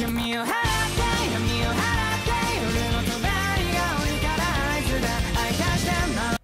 give me a hand.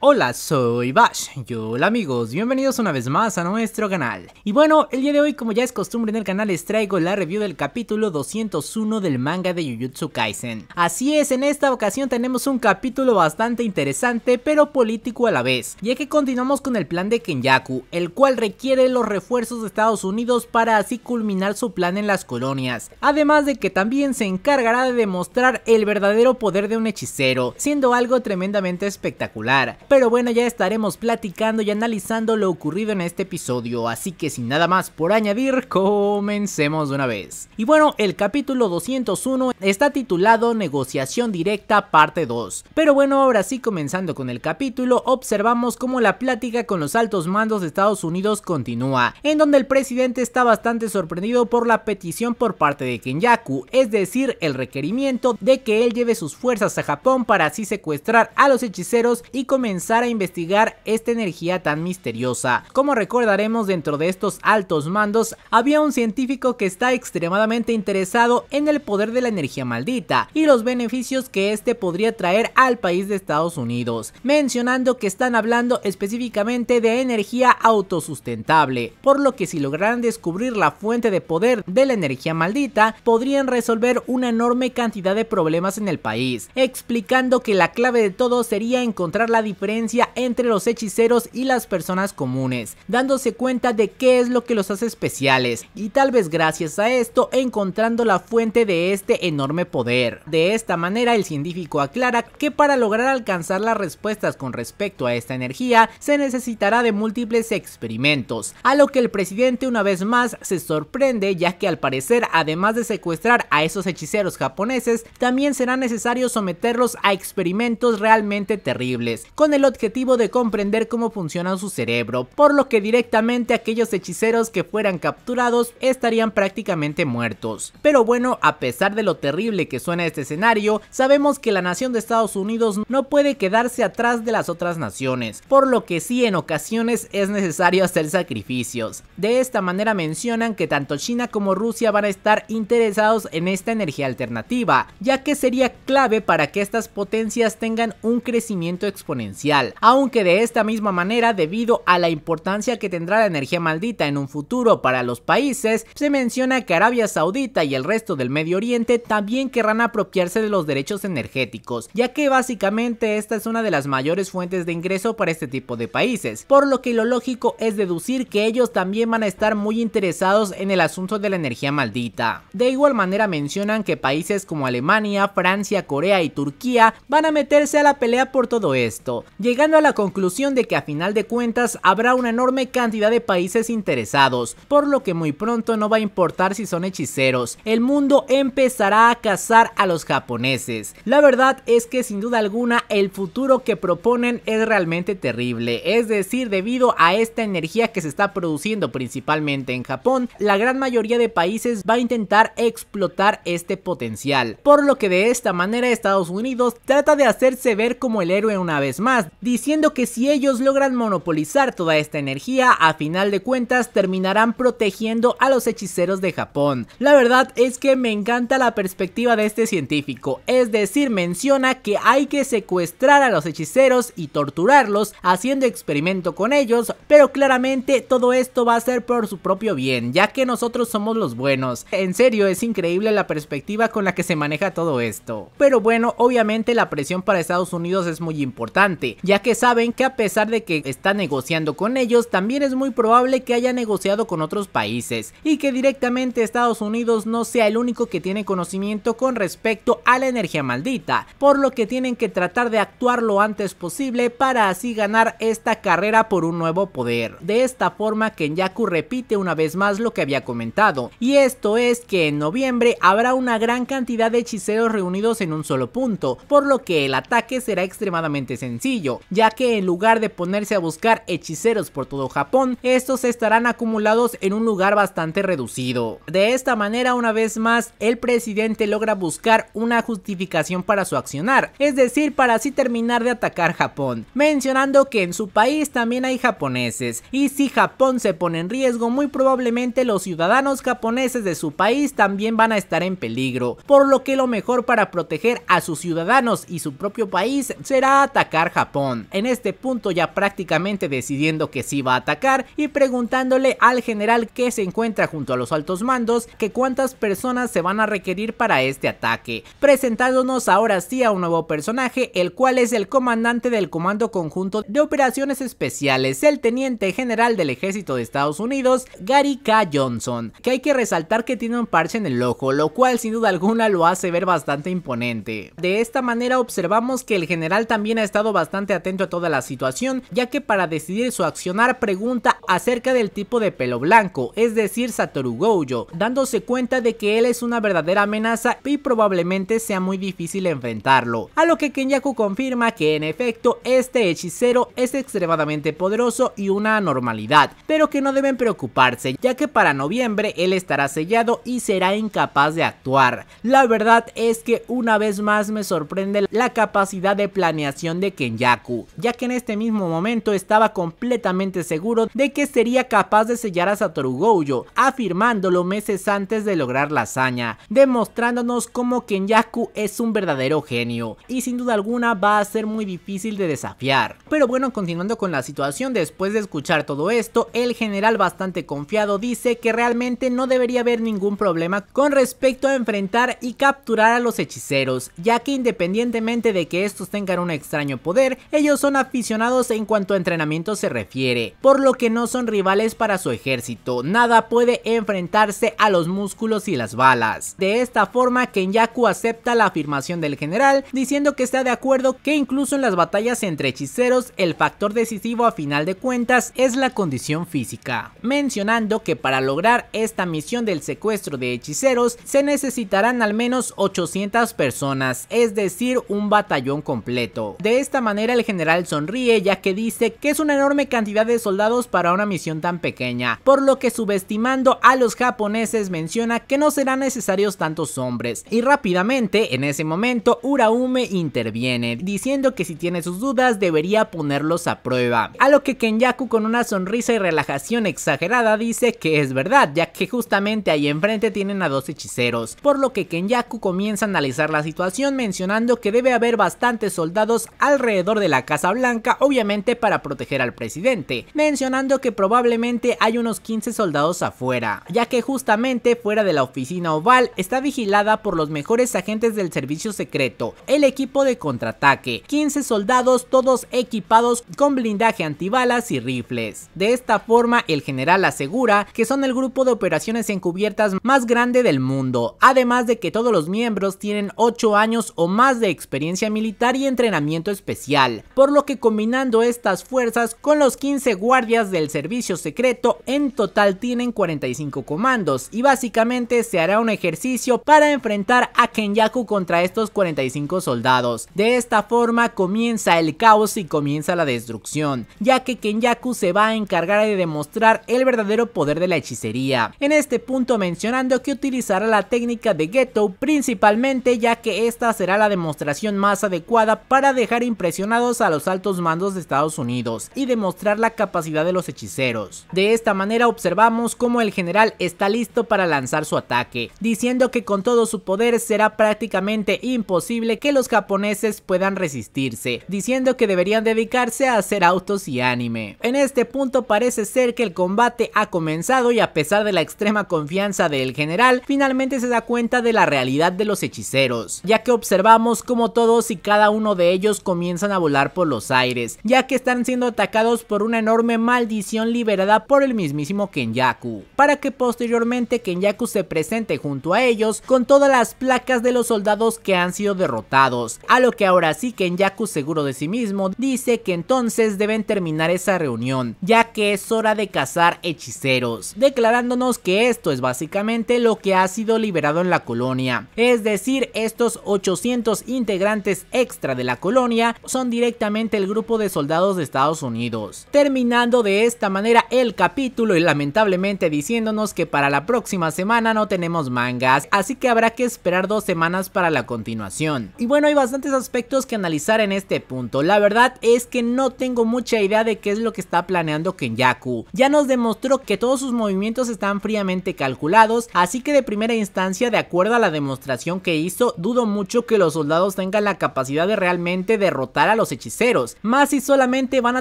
Hola, soy Bash. Y hola amigos, bienvenidos una vez más a nuestro canal. Y bueno, el día de hoy como ya es costumbre en el canal les traigo la review del capítulo 201 del manga de Jujutsu Kaisen. Así es, en esta ocasión tenemos un capítulo bastante interesante pero político a la vez, ya que continuamos con el plan de Kenyaku, el cual requiere los refuerzos de Estados Unidos para así culminar su plan en las colonias, además de que también se encargará de demostrar el verdadero poder de un hechicero, siendo algo tremendamente espectacular. Pero bueno, ya estaremos platicando y analizando lo ocurrido en este episodio, así que sin nada más por añadir, comencemos de una vez. Y bueno, el capítulo 201 está titulado Negociación Directa Parte 2. Pero bueno, ahora sí comenzando con el capítulo, observamos cómo la plática con los altos mandos de Estados Unidos continúa, en donde el presidente está bastante sorprendido por la petición por parte de Kenyaku, es decir, el requerimiento de que él lleve sus fuerzas a Japón para así secuestrar a los hechiceros y comenzar a investigar esta energía tan misteriosa. Como recordaremos dentro de estos altos mandos había un científico que está extremadamente interesado en el poder de la energía maldita y los beneficios que este podría traer al país de Estados Unidos, mencionando que están hablando específicamente de energía autosustentable, por lo que si lograran descubrir la fuente de poder de la energía maldita podrían resolver una enorme cantidad de problemas en el país, explicando que la clave de todo sería encontrar la diferencia diferencia entre los hechiceros y las personas comunes, dándose cuenta de qué es lo que los hace especiales y tal vez gracias a esto encontrando la fuente de este enorme poder. De esta manera el científico aclara que para lograr alcanzar las respuestas con respecto a esta energía se necesitará de múltiples experimentos, a lo que el presidente una vez más se sorprende ya que al parecer además de secuestrar a esos hechiceros japoneses también será necesario someterlos a experimentos realmente terribles, con el objetivo de comprender cómo funciona su cerebro, por lo que directamente aquellos hechiceros que fueran capturados estarían prácticamente muertos. Pero bueno, a pesar de lo terrible que suena este escenario, sabemos que la nación de Estados Unidos no puede quedarse atrás de las otras naciones, por lo que sí en ocasiones es necesario hacer sacrificios. De esta manera mencionan que tanto China como Rusia van a estar interesados en esta energía alternativa, ya que sería clave para que estas potencias tengan un crecimiento exponencial aunque de esta misma manera debido a la importancia que tendrá la energía maldita en un futuro para los países, se menciona que Arabia Saudita y el resto del Medio Oriente también querrán apropiarse de los derechos energéticos, ya que básicamente esta es una de las mayores fuentes de ingreso para este tipo de países, por lo que lo lógico es deducir que ellos también van a estar muy interesados en el asunto de la energía maldita. De igual manera mencionan que países como Alemania, Francia, Corea y Turquía van a meterse a la pelea por todo esto, llegando a la conclusión de que a final de cuentas habrá una enorme cantidad de países interesados, por lo que muy pronto no va a importar si son hechiceros, el mundo empezará a cazar a los japoneses. La verdad es que sin duda alguna el futuro que proponen es realmente terrible, es decir, debido a esta energía que se está produciendo principalmente en Japón, la gran mayoría de países va a intentar explotar este potencial, por lo que de esta manera Estados Unidos trata de hacerse ver como el héroe una vez más, diciendo que si ellos logran monopolizar toda esta energía, a final de cuentas terminarán protegiendo a los hechiceros de Japón. La verdad es que me encanta la perspectiva de este científico, es decir, menciona que hay que secuestrar a los hechiceros y torturarlos haciendo experimento con ellos, pero claramente todo esto va a ser por su propio bien, ya que nosotros somos los buenos. En serio, es increíble la perspectiva con la que se maneja todo esto. Pero bueno, obviamente la presión para Estados Unidos es muy importante, ya que saben que a pesar de que está negociando con ellos, también es muy probable que haya negociado con otros países y que directamente Estados Unidos no sea el único que tiene conocimiento con respecto a la energía maldita, por lo que tienen que tratar de actuar lo antes posible para así ganar esta carrera por un nuevo poder. De esta forma Kenyaku repite una vez más lo que había comentado, y esto es que en noviembre habrá una gran cantidad de hechiceros reunidos en un solo punto, por lo que el ataque será extremadamente sencillo ya que en lugar de ponerse a buscar hechiceros por todo Japón, estos estarán acumulados en un lugar bastante reducido. De esta manera, una vez más, el presidente logra buscar una justificación para su accionar, es decir, para así terminar de atacar Japón, mencionando que en su país también hay japoneses, y si Japón se pone en riesgo, muy probablemente los ciudadanos japoneses de su país también van a estar en peligro, por lo que lo mejor para proteger a sus ciudadanos y su propio país será atacar Japón. En este punto ya prácticamente decidiendo que sí va a atacar y preguntándole al general que se encuentra junto a los altos mandos que cuántas personas se van a requerir para este ataque, presentándonos ahora sí a un nuevo personaje el cual es el comandante del Comando Conjunto de Operaciones Especiales, el teniente general del ejército de Estados Unidos, Gary K. Johnson, que hay que resaltar que tiene un parche en el ojo, lo cual sin duda alguna lo hace ver bastante imponente. De esta manera observamos que el general también ha estado bastante atento a toda la situación, ya que para decidir su accionar pregunta acerca del tipo de pelo blanco, es decir Satoru Gojo, dándose cuenta de que él es una verdadera amenaza y probablemente sea muy difícil enfrentarlo, a lo que Kenyaku confirma que en efecto este hechicero es extremadamente poderoso y una anormalidad, pero que no deben preocuparse ya que para noviembre él estará sellado y será incapaz de actuar. La verdad es que una vez más me sorprende la capacidad de planeación de Kenyaku ya que en este mismo momento estaba completamente seguro de que sería capaz de sellar a Satoru Gojo, afirmándolo meses antes de lograr la hazaña, demostrándonos cómo Kenyaku es un verdadero genio, y sin duda alguna va a ser muy difícil de desafiar. Pero bueno, continuando con la situación, después de escuchar todo esto, el general bastante confiado dice que realmente no debería haber ningún problema con respecto a enfrentar y capturar a los hechiceros, ya que independientemente de que estos tengan un extraño poder, ellos son aficionados en cuanto a entrenamiento se refiere, por lo que no son rivales para su ejército, nada puede enfrentarse a los músculos y las balas. De esta forma, Kenyaku acepta la afirmación del general, diciendo que está de acuerdo que incluso en las batallas entre hechiceros, el factor decisivo a final de cuentas es la condición física, mencionando que para lograr esta misión del secuestro de hechiceros, se necesitarán al menos 800 personas, es decir, un batallón completo. De esta manera, el general sonríe ya que dice que es una enorme cantidad de soldados para una misión tan pequeña, por lo que subestimando a los japoneses menciona que no serán necesarios tantos hombres. Y rápidamente, en ese momento, Uraume interviene, diciendo que si tiene sus dudas debería ponerlos a prueba. A lo que Kenyaku con una sonrisa y relajación exagerada dice que es verdad, ya que justamente ahí enfrente tienen a dos hechiceros, por lo que Kenyaku comienza a analizar la situación mencionando que debe haber bastantes soldados alrededor de la Casa Blanca, obviamente para proteger al presidente, mencionando que probablemente hay unos 15 soldados afuera, ya que justamente fuera de la oficina oval está vigilada por los mejores agentes del servicio secreto, el equipo de contraataque, 15 soldados todos equipados con blindaje antibalas y rifles. De esta forma el general asegura que son el grupo de operaciones encubiertas más grande del mundo, además de que todos los miembros tienen 8 años o más de experiencia militar y entrenamiento especial por lo que combinando estas fuerzas con los 15 guardias del servicio secreto, en total tienen 45 comandos y básicamente se hará un ejercicio para enfrentar a Kenyaku contra estos 45 soldados. De esta forma comienza el caos y comienza la destrucción, ya que Kenyaku se va a encargar de demostrar el verdadero poder de la hechicería. En este punto mencionando que utilizará la técnica de Ghetto principalmente ya que esta será la demostración más adecuada para dejar impresionar a los altos mandos de Estados Unidos y demostrar la capacidad de los hechiceros. De esta manera observamos cómo el general está listo para lanzar su ataque, diciendo que con todo su poder será prácticamente imposible que los japoneses puedan resistirse, diciendo que deberían dedicarse a hacer autos y anime. En este punto parece ser que el combate ha comenzado y a pesar de la extrema confianza del general, finalmente se da cuenta de la realidad de los hechiceros, ya que observamos cómo todos y cada uno de ellos comienzan a por los aires, ya que están siendo atacados por una enorme maldición liberada por el mismísimo Kenyaku, para que posteriormente Kenyaku se presente junto a ellos con todas las placas de los soldados que han sido derrotados, a lo que ahora sí Kenyaku seguro de sí mismo dice que entonces deben terminar esa reunión, ya que es hora de cazar hechiceros, declarándonos que esto es básicamente lo que ha sido liberado en la colonia, es decir, estos 800 integrantes extra de la colonia son directamente el grupo de soldados de Estados Unidos, terminando de esta manera el capítulo y lamentablemente diciéndonos que para la próxima semana no tenemos mangas, así que habrá que esperar dos semanas para la continuación. Y bueno, hay bastantes aspectos que analizar en este punto, la verdad es que no tengo mucha idea de qué es lo que está planeando Kenyaku, ya nos demostró que todos sus movimientos están fríamente calculados, así que de primera instancia de acuerdo a la demostración que hizo, dudo mucho que los soldados tengan la capacidad de realmente derrotar a los hechiceros, más si solamente van a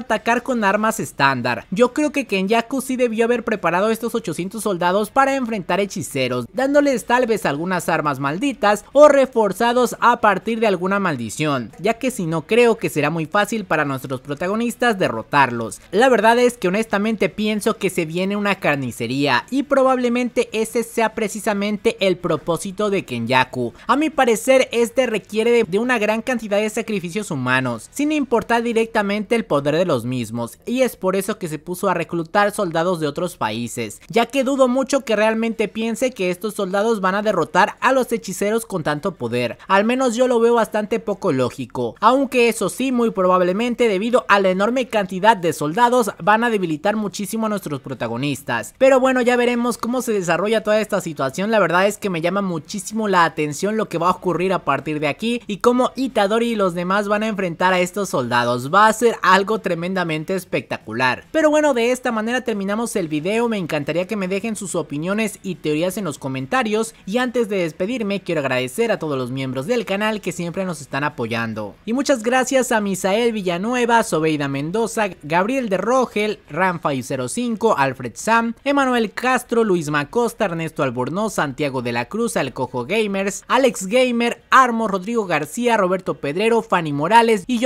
atacar con armas estándar. Yo creo que Kenyaku sí debió haber preparado estos 800 soldados para enfrentar hechiceros, dándoles tal vez algunas armas malditas o reforzados a partir de alguna maldición, ya que si no creo que será muy fácil para nuestros protagonistas derrotarlos. La verdad es que honestamente pienso que se viene una carnicería y probablemente ese sea precisamente el propósito de Kenyaku. A mi parecer este requiere de una gran cantidad de sacrificios humanos, sin importar directamente el poder de los mismos, y es por eso que se puso a reclutar soldados de otros países, ya que dudo mucho que realmente piense que estos soldados van a derrotar a los hechiceros con tanto poder, al menos yo lo veo bastante poco lógico, aunque eso sí, muy probablemente debido a la enorme cantidad de soldados van a debilitar muchísimo a nuestros protagonistas, pero bueno ya veremos cómo se desarrolla toda esta situación, la verdad es que me llama muchísimo la atención lo que va a ocurrir a partir de aquí y cómo Itadori y los demás van a enfrentar a estos soldados. Va a ser algo tremendamente espectacular. Pero bueno, de esta manera terminamos el video. Me encantaría que me dejen sus opiniones y teorías en los comentarios. Y antes de despedirme, quiero agradecer a todos los miembros del canal que siempre nos están apoyando. Y muchas gracias a Misael Villanueva, Sobeida Mendoza, Gabriel de Rogel, y 05 Alfred Sam, Emanuel Castro, Luis Macosta, Ernesto Albornoz, Santiago de la Cruz, Alcojo Gamers, Alex Gamer, Armo, Rodrigo García, Roberto Pedrero, Fanny Morales y yo